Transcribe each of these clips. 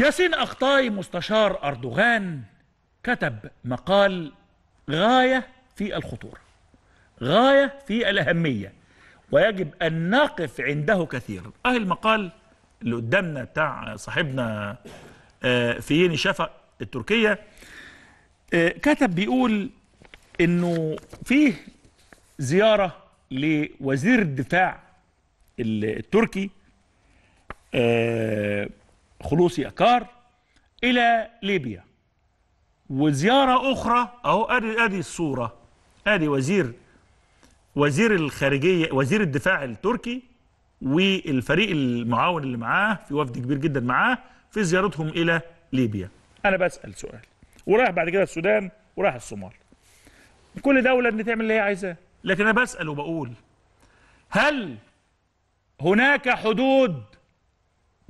ياسين أخطاي مستشار أردوغان كتب مقال غاية في الخطورة غاية في الأهمية ويجب أن نقف عنده كثيرا أهل المقال اللي قدامنا بتاع صاحبنا آه، فييني شفق التركية آه، كتب بيقول أنه فيه زيارة لوزير الدفاع التركي آه، خلوصي يأكار إلى ليبيا وزيارة أخرى أهو أدي, أدي الصورة أدي وزير وزير الخارجية وزير الدفاع التركي والفريق المعاون اللي معاه في وفد كبير جدا معاه في زيارتهم إلى ليبيا أنا بسأل سؤال وراح بعد كده السودان وراح الصومال كل دولة بتعمل اللي هي عايزاه لكن أنا بسأل وبقول هل هناك حدود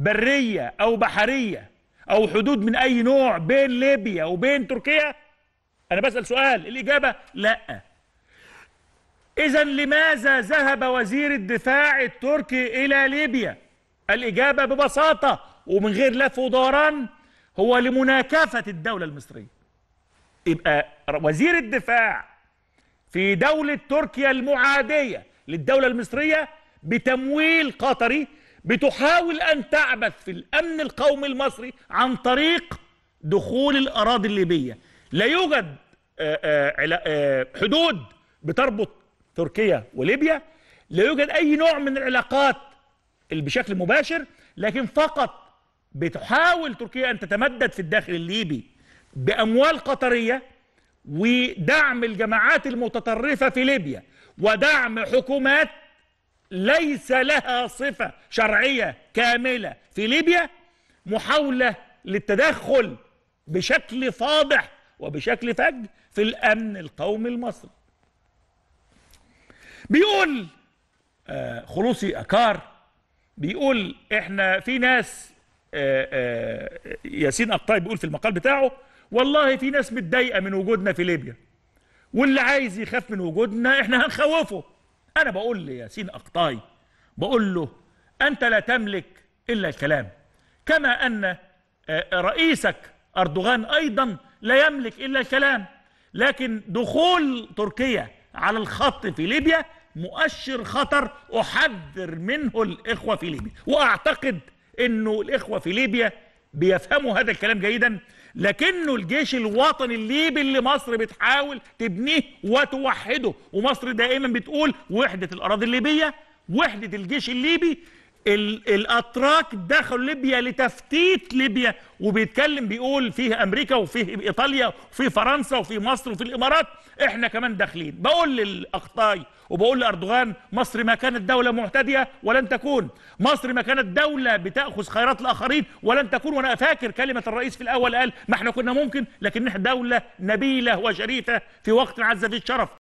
برية أو بحرية أو حدود من أي نوع بين ليبيا وبين تركيا أنا بسأل سؤال الإجابة لا إذا لماذا ذهب وزير الدفاع التركي إلى ليبيا الإجابة ببساطة ومن غير لف ودوران هو لمناكفة الدولة المصرية يبقى وزير الدفاع في دولة تركيا المعادية للدولة المصرية بتمويل قطري بتحاول أن تعبث في الأمن القومي المصري عن طريق دخول الأراضي الليبية لا يوجد آه، آه، آه، حدود بتربط تركيا وليبيا لا يوجد أي نوع من العلاقات بشكل مباشر لكن فقط بتحاول تركيا أن تتمدد في الداخل الليبي بأموال قطرية ودعم الجماعات المتطرفة في ليبيا ودعم حكومات ليس لها صفة شرعية كاملة في ليبيا محاولة للتدخل بشكل فاضح وبشكل فج في الأمن القومي المصري بيقول آه، خلوصي أكار بيقول احنا في ناس آه، آه، ياسين أقطاي بيقول في المقال بتاعه والله في ناس متضايقة من وجودنا في ليبيا واللي عايز يخاف من وجودنا احنا هنخوفه أنا بقول لياسين أقطاي بقول له أنت لا تملك إلا الكلام كما أن آه، رئيسك أردوغان أيضا لا يملك إلا الكلام لكن دخول تركيا على الخط في ليبيا مؤشر خطر أحذر منه الإخوة في ليبيا وأعتقد أنه الإخوة في ليبيا بيفهموا هذا الكلام جيدا لكنه الجيش الوطني الليبي اللي مصر بتحاول تبنيه وتوحده ومصر دائما بتقول وحدة الأراضي الليبية وحدة الجيش الليبي الاتراك دخلوا ليبيا لتفتيت ليبيا وبيتكلم بيقول فيه امريكا وفيه ايطاليا وفيه فرنسا وفيه مصر وفيه الامارات احنا كمان داخلين بقول للاخطاي وبقول لاردوغان مصر ما كانت دوله معتديه ولن تكون مصر ما كانت دوله بتاخذ خيرات الاخرين ولن تكون وانا فاكر كلمه الرئيس في الاول قال ما احنا كنا ممكن لكن احنا دوله نبيله وشريفه في وقت عز في الشرف